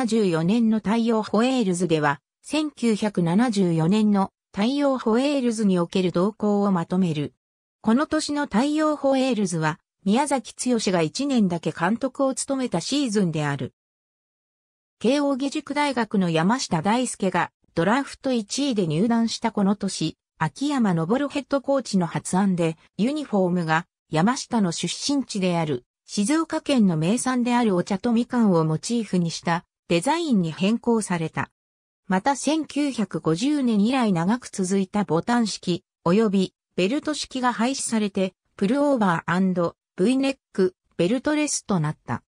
1974年の太陽ホエールズでは、1974年の太陽ホエールズにおける動向をまとめる。この年の太陽ホエールズは、宮崎剛が1年だけ監督を務めたシーズンである。慶応義塾大学の山下大輔がドラフト1位で入団したこの年、秋山昇ヘッドコーチの発案で、ユニフォームが山下の出身地である静岡県の名産であるお茶とみかんをモチーフにしたデザインに変更された。また1950年以来長く続いたボタン式及びベルト式が廃止されてプルオーバー &V ネックベルトレスとなった。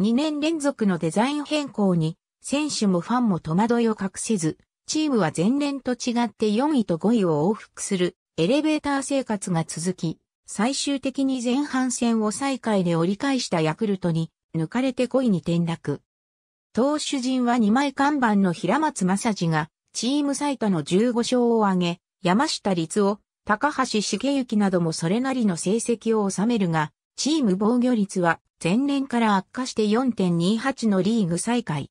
2年連続のデザイン変更に選手もファンも戸惑いを隠せず、チームは前年と違って4位と5位を往復するエレベーター生活が続き、最終的に前半戦を最下位で折り返したヤクルトに抜かれて5位に転落。投手陣は2枚看板の平松正治が、チーム最多の15勝を挙げ、山下律を、高橋茂之などもそれなりの成績を収めるが、チーム防御率は前年から悪化して4.28のリーグ最下位。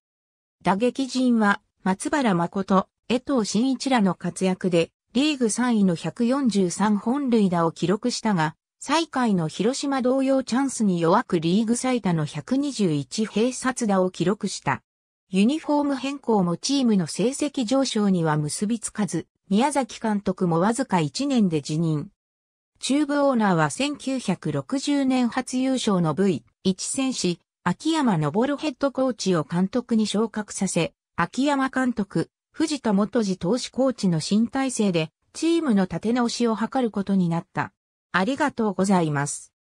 打撃陣は松原誠、江藤慎一らの活躍で、リーグ3位の143本塁打を記録したが、最下位の広島同様チャンスに弱くリーグ最多の121併殺打を記録した。ユニフォーム変更もチームの成績上昇には結びつかず、宮崎監督もわずか1年で辞任。中部オーナーは1960年初優勝の V1 戦士、秋山昇ヘッドコーチを監督に昇格させ、秋山監督、藤田元次投手コーチの新体制で、チームの立て直しを図ることになった。ありがとうございます。